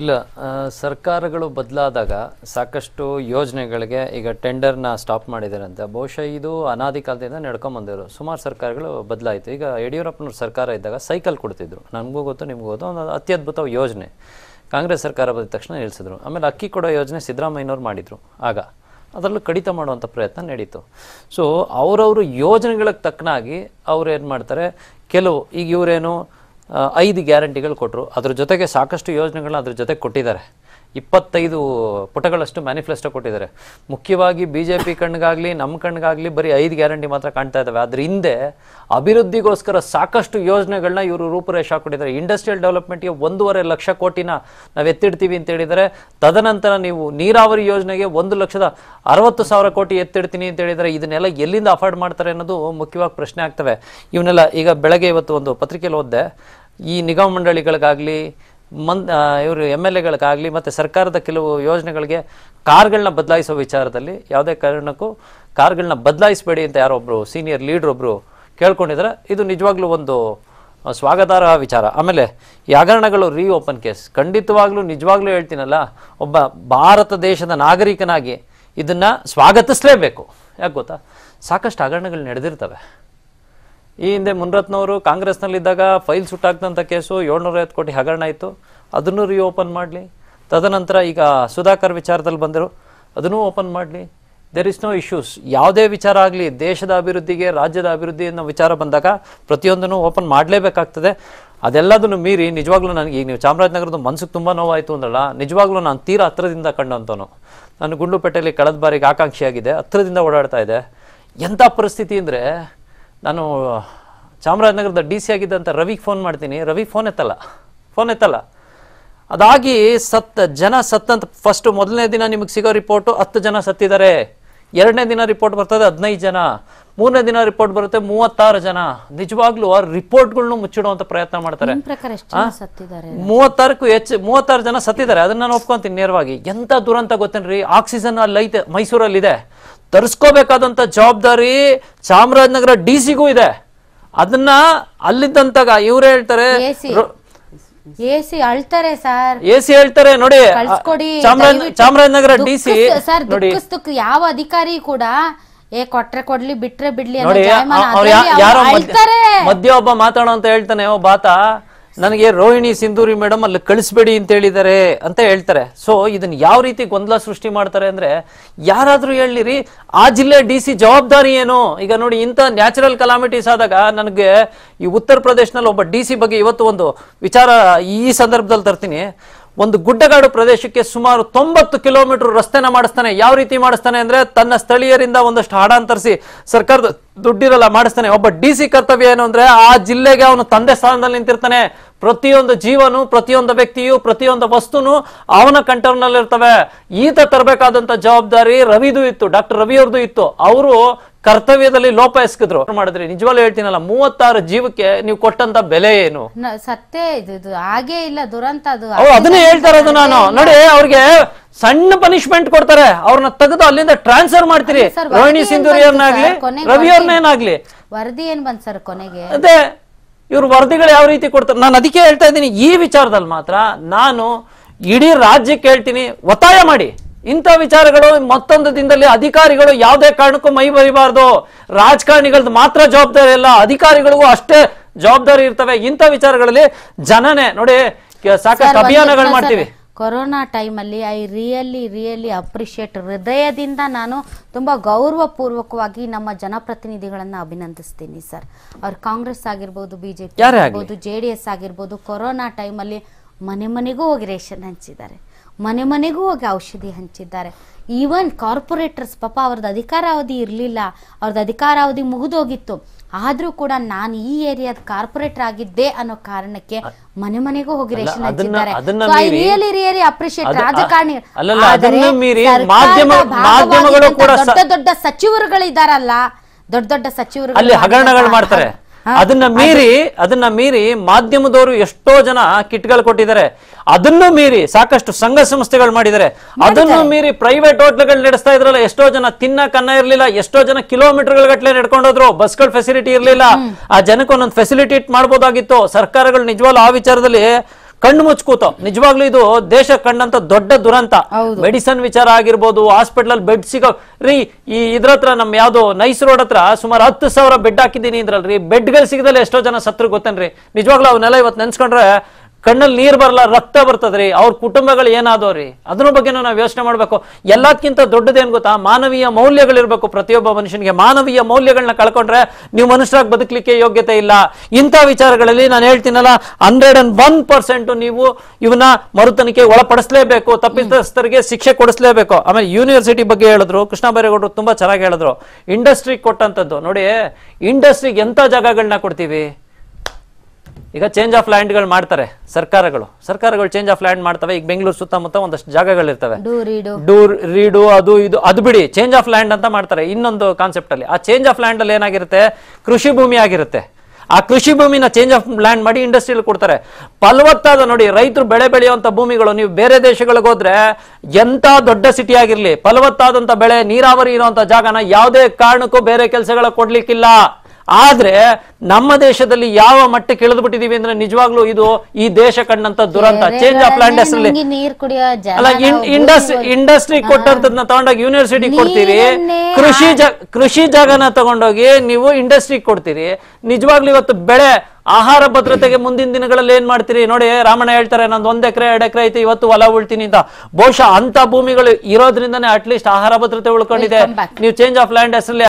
ಇಲ್ಲ ಸರ್ಕಾರಗಳು ಬದಲಾದಾಗ ಸಾಕಷ್ಟು ಯೋಜನೆಗಳಿಗೆ ಈಗ ಟೆಂಡರ್ನ ಸ್ಟಾಪ್ ಮಾಡಿದ್ದಾರೆ ಅಂತ ಬಹುಶಃ ಇದು ಅನಾದಿ ಕಾಲದಿಂದ ನಡ್ಕೊಂಬಂದಿರು ಸುಮಾರು ಸರ್ಕಾರಗಳು ಬದಲಾಯಿತು ಈಗ ಯಡಿಯೂರಪ್ಪನವ್ರ ಸರ್ಕಾರ ಇದ್ದಾಗ ಸೈಕಲ್ ಕೊಡ್ತಿದ್ರು ನನಗೂ ಗೊತ್ತು ನಿಮ್ಗೂ ಗೊತ್ತು ಒಂದು ಅತ್ಯದ್ಭುತ ಯೋಜನೆ ಕಾಂಗ್ರೆಸ್ ಸರ್ಕಾರ ಬಂದ ತಕ್ಷಣ ನಿಲ್ಲಿಸಿದ್ರು ಆಮೇಲೆ ಅಕ್ಕಿ ಕೊಡೋ ಯೋಜನೆ ಸಿದ್ದರಾಮಯ್ಯನವ್ರು ಮಾಡಿದ್ರು ಆಗ ಅದರಲ್ಲೂ ಕಡಿತ ಮಾಡುವಂಥ ಪ್ರಯತ್ನ ನಡೀತು ಸೊ ಅವರವರು ಯೋಜನೆಗಳಿಗೆ ತಕ್ಕನಾಗಿ ಅವ್ರು ಏನು ಮಾಡ್ತಾರೆ ಕೆಲವು ಈಗ ಇವರೇನು ಐದು ಗ್ಯಾರಂಟಿಗಳು ಕೊಟ್ಟರು ಅದ್ರ ಜೊತೆಗೆ ಸಾಕಷ್ಟು ಯೋಜನೆಗಳನ್ನ ಅದ್ರ ಜೊತೆಗೆ ಕೊಟ್ಟಿದ್ದಾರೆ ಇಪ್ಪತ್ತೈದು ಪುಟಗಳಷ್ಟು ಮ್ಯಾನಿಫೆಸ್ಟೋ ಕೊಟ್ಟಿದ್ದಾರೆ ಮುಖ್ಯವಾಗಿ ಬಿ ಜೆ ಪಿ ಕಣ್ಗಾಗಲಿ ನಮ್ಮ ಕಣ್ಗಾಗಲಿ ಬರೀ ಐದು ಗ್ಯಾರಂಟಿ ಮಾತ್ರ ಕಾಣ್ತಾ ಇದ್ದಾವೆ ಅದ್ರ ಹಿಂದೆ ಅಭಿವೃದ್ಧಿಗೋಸ್ಕರ ಸಾಕಷ್ಟು ಯೋಜನೆಗಳನ್ನ ಇವರು ರೂಪುರೇಷ ಕೊಟ್ಟಿದ್ದಾರೆ ಇಂಡಸ್ಟ್ರಿಯಲ್ ಡೆವಲಪ್ಮೆಂಟ್ಗೆ ಒಂದೂವರೆ ಲಕ್ಷ ಕೋಟಿನ ನಾವು ಎತ್ತಿಡ್ತೀವಿ ಅಂತ ಹೇಳಿದರೆ ತದನಂತರ ನೀವು ನೀರಾವರಿ ಯೋಜನೆಗೆ ಒಂದು ಲಕ್ಷದ ಅರವತ್ತು ಸಾವಿರ ಕೋಟಿ ಎತ್ತಿಡ್ತೀನಿ ಅಂತ ಹೇಳಿದರೆ ಇದನ್ನೆಲ್ಲ ಎಲ್ಲಿಂದ ಅಫೋರ್ಡ್ ಮಾಡ್ತಾರೆ ಅನ್ನೋದು ಮುಖ್ಯವಾಗಿ ಪ್ರಶ್ನೆ ಆಗ್ತವೆ ಇವನ್ನೆಲ್ಲ ಈಗ ಬೆಳಗ್ಗೆ ಇವತ್ತು ಒಂದು ಪತ್ರಿಕೆಯಲ್ಲಿ ಓದ್ದೆ ಈ ನಿಗಮ ಮಂಡಳಿಗಳಿಗಾಗಲಿ ಮನ್ ಇವರು ಎಮ್ ಎಲ್ ಎಗಳಿಗಾಗಲಿ ಮತ್ತು ಸರ್ಕಾರದ ಕೆಲವು ಯೋಜನೆಗಳಿಗೆ ಕಾರ್ಗಳನ್ನ ಬದಲಾಯಿಸೋ ವಿಚಾರದಲ್ಲಿ ಯಾವುದೇ ಕಾರಣಕ್ಕೂ ಕಾರ್ಗಳನ್ನ ಬದಲಾಯಿಸಬೇಡಿ ಅಂತ ಯಾರೊಬ್ಬರು ಸೀನಿಯರ್ ಲೀಡ್ರೊಬ್ಬರು ಕೇಳ್ಕೊಂಡಿದ್ರೆ ಇದು ನಿಜವಾಗ್ಲೂ ಒಂದು ಸ್ವಾಗತಾರ್ಹ ವಿಚಾರ ಆಮೇಲೆ ಈ ಹಗರಣಗಳು ಓಪನ್ ಕೇಸ್ ಖಂಡಿತವಾಗ್ಲೂ ನಿಜವಾಗ್ಲೂ ಹೇಳ್ತೀನಲ್ಲ ಒಬ್ಬ ಭಾರತ ದೇಶದ ನಾಗರಿಕನಾಗಿ ಇದನ್ನು ಸ್ವಾಗತಿಸಲೇಬೇಕು ಯಾಕೆ ಗೊತ್ತಾ ಸಾಕಷ್ಟು ಹಗರಣಗಳು ನಡೆದಿರ್ತವೆ ಈ ಹಿಂದೆ ಮುನ್ರತ್ನವರು ಕಾಂಗ್ರೆಸ್ನಲ್ಲಿದ್ದಾಗ ಫೈಲ್ ಸುಟ್ಟಾಕ್ದಂಥ ಕೇಸು ಏಳ್ನೂರೈವತ್ತು ಕೋಟಿ ಹಗರಣ ಆಯಿತು ಅದನ್ನು ರಿಓಪನ್ ಮಾಡಲಿ ತದನಂತರ ಈಗ ಸುಧಾಕರ್ ವಿಚಾರದಲ್ಲಿ ಬಂದರು ಅದನ್ನು ಓಪನ್ ಮಾಡಲಿ ದೇರ್ ಇಸ್ ನೋ ಇಶ್ಯೂಸ್ ಯಾವುದೇ ವಿಚಾರ ಆಗಲಿ ದೇಶದ ಅಭಿವೃದ್ಧಿಗೆ ರಾಜ್ಯದ ಅಭಿವೃದ್ಧಿ ಅನ್ನೋ ವಿಚಾರ ಬಂದಾಗ ಪ್ರತಿಯೊಂದನ್ನು ಓಪನ್ ಮಾಡಲೇಬೇಕಾಗ್ತದೆ ಅದೆಲ್ಲದನ್ನು ಮೀರಿ ನಿಜವಾಗ್ಲೂ ನನಗೆ ಈಗ ನೀವು ಚಾಮರಾಜನಗರದ ಮನಸ್ಸಿಗೆ ತುಂಬ ನೋವಾಯಿತು ಅಂದಲ್ಲ ನಿಜವಾಗ್ಲೂ ನಾನು ತೀರಾ ಹತ್ರದಿಂದ ಕಂಡಂತವನು ನಾನು ಗುಂಡ್ಲುಪೇಟೆಯಲ್ಲಿ ಕಳೆದ ಬಾರಿಗೆ ಆಕಾಂಕ್ಷಿಯಾಗಿದೆ ಹತ್ರದಿಂದ ಓಡಾಡ್ತಾ ಇದೆ ಎಂಥ ಪರಿಸ್ಥಿತಿ ಅಂದರೆ ನಾನು ಚಾಮರಾಜನಗರದ ಡಿ ಸಿ ಆಗಿದ್ದಂಥ ರವಿಗೆ ಫೋನ್ ಮಾಡ್ತೀನಿ ರವಿ ಫೋನ್ ಎತ್ತಲ್ಲ ಫೋನ್ ಎತ್ತಲ್ಲ ಅದಾಗಿ ಸತ್ತ ಜನ ಸತ್ತಂತ ಫಸ್ಟ್ ಮೊದಲನೇ ದಿನ ನಿಮಗೆ ಸಿಗೋ ರಿಪೋರ್ಟು ಹತ್ತು ಜನ ಸತ್ತಿದ್ದಾರೆ ಎರಡನೇ ದಿನ ರಿಪೋರ್ಟ್ ಬರ್ತದೆ ಹದಿನೈದು ಜನ ಮೂರನೇ ದಿನ ರಿಪೋರ್ಟ್ ಬರುತ್ತೆ ಮೂವತ್ತಾರು ಜನ ನಿಜವಾಗ್ಲೂ ಆ ಗಳನ್ನು ಮುಚ್ಚಿಡುವಂತ ಪ್ರಯತ್ನ ಮಾಡ್ತಾರೆ ಮೂವತ್ತಾರಕ್ಕೂ ಹೆಚ್ಚು ಮೂವತ್ತಾರು ಜನ ಸತ್ತಿದ್ದಾರೆ ಅದನ್ನ ನಾನು ಒಪ್ಕೊಂತೀನಿ ನೇರವಾಗಿ ಎಂತ ದುರಂತ ಗೊತ್ತೇನ್ರಿ ಆಕ್ಸಿಜನ್ ಅಲ್ಲಿ ಐತೆ ಮೈಸೂರಲ್ಲಿ ಇದೆ ತರಿಸ್ಕೋಬೇಕಾದಂತ ಜವಾಬ್ದಾರಿ ಚಾಮರಾಜನಗರ ಡಿ ಸಿಗೂ ಇದೆ ಅದನ್ನ ಅಲ್ಲಿದ್ದಂತಾಗ ಇವ್ರು ಹೇಳ್ತಾರೆ ಎಸಿ ಅಳ್ತಾರೆ ಸರ್ ಎಸಿ ಹೇಳ್ತಾರೆ ನೋಡಿ ಕಳ್ಸ್ಕೊಡಿ ಚಾಮರಾಜನಗರ ಡಿಸಿ ಸಿ ಸರ್ ಯಾವ ಅಧಿಕಾರಿ ಕೂಡ ಏ ಕೊಟ್ರೆ ಕೊಡ್ಲಿ ಬಿಟ್ರೆ ಬಿಡ್ಲಿ ಯಾರೋ ಮಧ್ಯ ಒಬ್ಬ ಮಾತಾಡೋ ಅಂತ ಹೇಳ್ತಾನೆ ಬಾತಾ ನನಗೆ ರೋಹಿಣಿ ಸಿಂಧೂರಿ ಮೇಡಮ್ ಅಲ್ಲಿ ಕಳಿಸ್ಬೇಡಿ ಅಂತ ಹೇಳಿದ್ದಾರೆ ಅಂತ ಹೇಳ್ತಾರೆ ಸೊ ಇದನ್ನ ಯಾವ ರೀತಿ ಗೊಂದಲ ಸೃಷ್ಟಿ ಮಾಡ್ತಾರೆ ಅಂದ್ರೆ ಯಾರಾದ್ರೂ ಹೇಳಿರಿ ಆ ಜಿಲ್ಲೆ ಡಿ ಸಿ ಜವಾಬ್ದಾರಿ ಏನು ಈಗ ನೋಡಿ ಇಂಥ ನ್ಯಾಚುರಲ್ ಕಲಾಮಿಟೀಸ್ ಆದಾಗ ನನಗೆ ಈ ಉತ್ತರ ಪ್ರದೇಶನಲ್ಲಿ ಒಬ್ಬ ಡಿ ಸಿ ಬಗ್ಗೆ ಇವತ್ತು ಒಂದು ವಿಚಾರ ಈ ಸಂದರ್ಭದಲ್ಲಿ ತರ್ತೀನಿ ಒಂದು ಗುಡ್ಡಗಾಡು ಪ್ರದೇಶಕ್ಕೆ ಸುಮಾರು ತೊಂಬತ್ತು ಕಿಲೋಮೀಟರ್ ರಸ್ತೆನ ಮಾಡಿಸ್ತಾನೆ ಯಾವ ರೀತಿ ಮಾಡಿಸ್ತಾನೆ ಅಂದ್ರೆ ತನ್ನ ಸ್ಥಳೀಯರಿಂದ ಒಂದಷ್ಟು ಹಾಡಾಂತರಿಸಿ ಸರ್ಕಾರದ ದುಡ್ಡಿರಲ್ಲ ಮಾಡಿಸ್ತಾನೆ ಒಬ್ಬ ಡಿ ಸಿ ಕರ್ತವ್ಯ ಏನು ಅಂದ್ರೆ ಆ ಜಿಲ್ಲೆಗೆ ಅವನು ತಂದೆ ಸ್ಥಾನದಲ್ಲಿ ನಿಂತಿರ್ತಾನೆ ಪ್ರತಿಯೊಂದು ಜೀವನು ಪ್ರತಿಯೊಂದು ವ್ಯಕ್ತಿಯು ಪ್ರತಿಯೊಂದು ವಸ್ತುನು ಅವನ ಇರ್ತವೆ ಈತ ತರಬೇಕಾದಂತ ಜವಾಬ್ದಾರಿ ರವಿದು ಇತ್ತು ಡಾಕ್ಟರ್ ರವಿಯವ್ರದ್ದು ಇತ್ತು ಅವರು ಕರ್ತವ್ಯದಲ್ಲಿ ಲೋಪ ಎಸ್ಕಿದ್ರು ಮಾಡಿದ್ರಿ ನಿಜವಾಗ್ಲೂ ಹೇಳ್ತೀನಲ್ಲ ಮೂವತ್ತಾರು ಜೀವಕ್ಕೆ ನೀವು ಕೊಟ್ಟಂತ ಬೆಲೆ ಏನು ಸತ್ತೇ ಇದು ಹಾಗೆ ಇಲ್ಲ ದುರಂತ ಅದು ಅದನ್ನೇ ಹೇಳ್ತಾ ನಾನು ನೋಡಿ ಅವ್ರಿಗೆ ಸಣ್ಣ ಪನಿಷ್ಮೆಂಟ್ ಕೊಡ್ತಾರೆ ಅವ್ರನ್ನ ತೆಗೆದು ಅಲ್ಲಿಂದ ಟ್ರಾನ್ಸ್ಫರ್ ಮಾಡ್ತೀರಿ ರೋಹಿಣಿ ಅವ್ರನ್ನ ಏನಾಗ್ಲಿ ವರದಿ ಏನ್ ಬಂದ್ ಸರ್ ಕೊನೆಗೆ ಅದೇ ಇವ್ರ ವರದಿಗಳು ಯಾವ ರೀತಿ ಕೊಡ್ತಾರೆ ನಾನು ಅದಕ್ಕೆ ಹೇಳ್ತಾ ಇದ್ದೀನಿ ಈ ವಿಚಾರದಲ್ಲಿ ಮಾತ್ರ ನಾನು ಇಡೀ ರಾಜ್ಯಕ್ಕೆ ಹೇಳ್ತೀನಿ ಒತ್ತಾಯ ಮಾಡಿ ಇಂಥ ವಿಚಾರಗಳು ಮತ್ತೊಂದು ದಿನದಲ್ಲಿ ಅಧಿಕಾರಿಗಳು ಯಾವುದೇ ಕಾರಣಕ್ಕೂ ಮೈ ಬರಿಬಾರ್ದು ರಾಜಕಾರಣಿಗಳದ್ದು ಮಾತ್ರ ಜವಾಬ್ದಾರಿ ಇಲ್ಲ ಅಧಿಕಾರಿಗಳಿಗೂ ಅಷ್ಟೇ ಜವಾಬ್ದಾರಿ ಇರ್ತವೆ ಇಂಥ ವಿಚಾರಗಳಲ್ಲಿ ಜನನೇ ನೋಡಿ ಸಾಕಷ್ಟು ಅಭಿಯಾನಗಳು ಮಾಡ್ತೀವಿ ಕೊರೋನಾ ಟೈಮಲ್ಲಿ ಐ ರಿಯಲಿ ರಿಯಲಿ ಅಪ್ರಿಷಿಯೇಟ್ ಹೃದಯದಿಂದ ನಾನು ತುಂಬ ಗೌರವಪೂರ್ವಕವಾಗಿ ನಮ್ಮ ಜನಪ್ರತಿನಿಧಿಗಳನ್ನು ಅಭಿನಂದಿಸ್ತೀನಿ ಸರ್ ಅವ್ರ ಕಾಂಗ್ರೆಸ್ ಆಗಿರ್ಬೋದು ಬಿ ಜೆ ಪಿ ಆಗಿರ್ಬೋದು ಜೆ ಡಿ ಎಸ್ ಆಗಿರ್ಬೋದು ಕೊರೋನಾ ಟೈಮಲ್ಲಿ ಮನೆ ಮನೆಗೂ ಹೋಗಿ ರೇಷನ್ ಹಂಚಿದ್ದಾರೆ ಮನೆ ಮನೆಗೂ ಹೋಗಿ ಔಷಧಿ ಹಂಚಿದ್ದಾರೆ ಈವನ್ ಕಾರ್ಪೊರೇಟರ್ಸ್ ಪಾಪ ಅವ್ರದ್ದು ಅಧಿಕಾರಾವಧಿ ಇರಲಿಲ್ಲ ಅವ್ರದ್ದು ಅಧಿಕಾರಾವಧಿ ಮುಗಿದೋಗಿತ್ತು ಆದ್ರೂ ಕೂಡ ನಾನು ಈ ಏರಿಯಾದ ಕಾರ್ಪೊರೇಟರ್ ಆಗಿದ್ದೆ ಅನ್ನೋ ಕಾರಣಕ್ಕೆ ಮನೆ ಮನೆಗೂ ಹೋಗಿ ರೇಷನ್ ಹಚ್ಚಿದ್ದಾರೆ ರಿಯಲಿ ಅಪ್ರಿಶಿಯೇಟ್ ರಾಜಕಾರಣಿ ದೊಡ್ಡ ದೊಡ್ಡ ಸಚಿವರುಗಳಿದಾರಲ್ಲ ದೊಡ್ಡ ದೊಡ್ಡ ಸಚಿವರು ಹಗರಣಗಳು ಮಾಡ್ತಾರೆ ಅದನ್ನ ಮೀರಿ ಅದನ್ನ ಮೀರಿ ಮಾಧ್ಯಮದವರು ಎಷ್ಟೋ ಜನ ಕಿಟ್ಗಳು ಕೊಟ್ಟಿದ್ದಾರೆ ಅದನ್ನು ಮೀರಿ ಸಾಕಷ್ಟು ಸಂಘ ಸಂಸ್ಥೆಗಳು ಮಾಡಿದ್ದಾರೆ ಅದನ್ನು ಮೀರಿ ಪ್ರೈವೇಟ್ ಹೋಟ್ಲ್ಗಳು ನಡೆಸ್ತಾ ಇದ್ರಲ್ಲ ಎಷ್ಟೋ ಜನ ತಿನ್ನಕನ್ನ ಇರ್ಲಿಲ್ಲ ಎಷ್ಟೋ ಜನ ಕಿಲೋಮೀಟರ್ ಗಟ್ಟಲೆ ನಡ್ಕೊಂಡೋದ್ರು ಬಸ್ಗಳ ಫೆಸಿಲಿಟಿ ಇರ್ಲಿಲ್ಲ ಆ ಜನಕ್ಕೆ ಒಂದೊಂದು ಫೆಸಿಲಿಟಿ ಮಾಡಬಹುದಾಗಿತ್ತು ಸರ್ಕಾರಗಳು ನಿಜವಾಗ್ಲೂ ಆ ವಿಚಾರದಲ್ಲಿ ಕಣ್ಣು ಮುಚ್ಕೋತಾವ್ ನಿಜವಾಗ್ಲೂ ಇದು ದೇಶ ಕಂಡಂತ ದೊಡ್ಡ ದುರಂತ ಮೆಡಿಸನ್ ವಿಚಾರ ಆಗಿರ್ಬೋದು ಹಾಸ್ಪಿಟಲ್ ಬೆಡ್ ಸಿಗೋ ರೀ ಈ ಇದ್ರತ್ರ ನಮ್ ಯಾವ್ದು ನೈಸ್ ರೋಡ್ ಹತ್ರ ಸುಮಾರು ಹತ್ತು ಸಾವಿರ ಬೆಡ್ ಹಾಕಿದ್ದೀನಿ ಇದ್ರಲ್ರಿ ಬೆಡ್ ಗಳು ಸಿಗದಲ್ಲಿ ಎಷ್ಟೋ ಜನ ಸತ್ರು ಗೊತ್ತೇನ್ರಿ ನಿಜವಾಗ್ಲೂ ಅವನ್ನೆಲ್ಲ ಇವತ್ತು ನೆನ್ಸ್ಕೊಂಡ್ರೆ ಕಣ್ಣಲ್ಲಿ ನೀರು ಬರಲ್ಲ ರಕ್ತ ಬರ್ತದ್ರಿ ಅವ್ರ ಕುಟುಂಬಗಳು ಏನಾದವ್ರಿ ಅದ್ರ ಬಗ್ಗೆ ನಾವು ಯೋಚನೆ ಮಾಡಬೇಕು ಎಲ್ಲದಕ್ಕಿಂತ ದೊಡ್ಡದೇನು ಗೊತ್ತಾ ಮಾನವೀಯ ಮೌಲ್ಯಗಳಿರಬೇಕು ಪ್ರತಿಯೊಬ್ಬ ಮನುಷ್ಯನಿಗೆ ಮಾನವೀಯ ಮೌಲ್ಯಗಳನ್ನ ಕಳ್ಕೊಂಡ್ರೆ ನೀವು ಮನುಷ್ಯರಾಗಿ ಬದುಕಲಿಕ್ಕೆ ಯೋಗ್ಯತೆ ಇಲ್ಲ ಇಂಥ ವಿಚಾರಗಳಲ್ಲಿ ನಾನು ಹೇಳ್ತೀನಲ್ಲ ಹಂಡ್ರೆಡ್ ಅಂಡ್ ಒನ್ ಪರ್ಸೆಂಟ್ ನೀವು ಇವನ್ನ ಮರುತನಕ್ಕೆ ಒಳಪಡಿಸಲೇಬೇಕು ತಪ್ಪಿತಸ್ಥರಿಗೆ ಶಿಕ್ಷೆ ಕೊಡಿಸಲೇಬೇಕು ಆಮೇಲೆ ಯೂನಿವರ್ಸಿಟಿ ಬಗ್ಗೆ ಹೇಳಿದ್ರು ಕೃಷ್ಣ ಬೈರೇಗೌಡರು ತುಂಬಾ ಚೆನ್ನಾಗಿ ಹೇಳಿದ್ರು ಇಂಡಸ್ಟ್ರಿ ಕೊಟ್ಟಂಥದ್ದು ನೋಡಿ ಇಂಡಸ್ಟ್ರಿಗೆ ಎಂಥ ಜಾಗಗಳನ್ನ ಕೊಡ್ತೀವಿ ಈಗ ಚೇಂಜ್ ಆಫ್ ಲ್ಯಾಂಡ್ಗಳು ಮಾಡ್ತಾರೆ ಸರ್ಕಾರಗಳು ಸರ್ಕಾರಗಳು ಚೇಂಜ್ ಆಫ್ ಲ್ಯಾಂಡ್ ಮಾಡ್ತವೆ ಈಗ ಬೆಂಗಳೂರು ಸುತ್ತಮುತ್ತ ಒಂದಷ್ಟು ಜಾಗಗಳಿರ್ತವೆ ಡೂರ್ ರೀಡು ಅದು ಇದು ಅದು ಬಿಡಿ ಚೇಂಜ್ ಆಫ್ ಲ್ಯಾಂಡ್ ಅಂತ ಮಾಡ್ತಾರೆ ಇನ್ನೊಂದು ಕಾನ್ಸೆಪ್ಟ್ ಅಲ್ಲಿ ಆ ಚೇಂಜ್ ಆಫ್ ಲ್ಯಾಂಡ್ ಅಲ್ಲಿ ಏನಾಗಿರುತ್ತೆ ಕೃಷಿ ಭೂಮಿ ಆಗಿರುತ್ತೆ ಆ ಕೃಷಿ ಭೂಮಿನ ಚೇಂಜ್ ಆಫ್ ಲ್ಯಾಂಡ್ ಮಾಡಿ ಇಂಡಸ್ಟ್ರಿಯಲ್ ಕೊಡ್ತಾರೆ ಫಲವತ್ತಾದ ನೋಡಿ ರೈತರು ಬೆಳೆ ಬೆಳೆಯುವಂತ ಭೂಮಿಗಳು ನೀವು ಬೇರೆ ದೇಶಗಳಿಗೆ ಹೋದ್ರೆ ಎಂತ ದೊಡ್ಡ ಸಿಟಿ ಆಗಿರ್ಲಿ ಫಲವತ್ತಾದಂತ ಬೆಳೆ ನೀರಾವರಿ ಇರುವಂತ ಜಾಗನ ಯಾವುದೇ ಕಾರಣಕ್ಕೂ ಬೇರೆ ಕೆಲಸಗಳ ಕೊಡ್ಲಿಕ್ಕಿಲ್ಲ ಆದ್ರೆ ನಮ್ಮ ದೇಶದಲ್ಲಿ ಯಾವ ಮಟ್ಟಕ್ಕೆ ಇಳಿದು ಬಿಟ್ಟಿದೀವಿ ಅಂದ್ರೆ ನಿಜವಾಗ್ಲೂ ಇದು ಈ ದೇಶ ಕಂಡಂತ ದುರಂತ ಚೇಂಜ್ ಆಫ್ ಲ್ಯಾಂಡ್ ಅಲ್ಲಿ ಅಲ್ಲ ಇಂಡಸ್ಟ್ರಿ ಇಂಡಸ್ಟ್ರಿ ಕೊಟ್ಟಂತದ್ನ ತಗೊಂಡೋಗಿ ಯೂನಿವರ್ಸಿಟಿ ಕೊಡ್ತೀರಿ ಕೃಷಿ ಕೃಷಿ ಜಾಗನ ತಗೊಂಡೋಗಿ ನೀವು ಇಂಡಸ್ಟ್ರಿ ಕೊಡ್ತೀರಿ ನಿಜವಾಗ್ಲು ಇವತ್ತು ಬೆಳೆ ಆಹಾರ ಭದ್ರತೆಗೆ ಮುಂದಿನ ದಿನಗಳಲ್ಲಿ ಏನ್ ಮಾಡ್ತೀರಿ ನೋಡಿ ರಾಮಣ್ಣ ಹೇಳ್ತಾರೆ ನಂದು ಒಂದ್ ಎಕರೆ ಎರಡು ಎಕರೆ ಐತಿ ಇವತ್ತು ಹೊಲ ಉಳ್ತೀನಿ ಅಂತ ಬಹುಶಃ ಅಂತ ಭೂಮಿಗಳು ಇರೋದ್ರಿಂದನೇ ಅಟ್ಲೀಸ್ಟ್ ಆಹಾರ ಭದ್ರತೆ ಉಳ್ಕೊಂಡಿದೆ ನೀವು ಚೇಂಜ್ ಆಫ್ ಲ್ಯಾಂಡ್ ಹೆಸರಲ್ಲಿ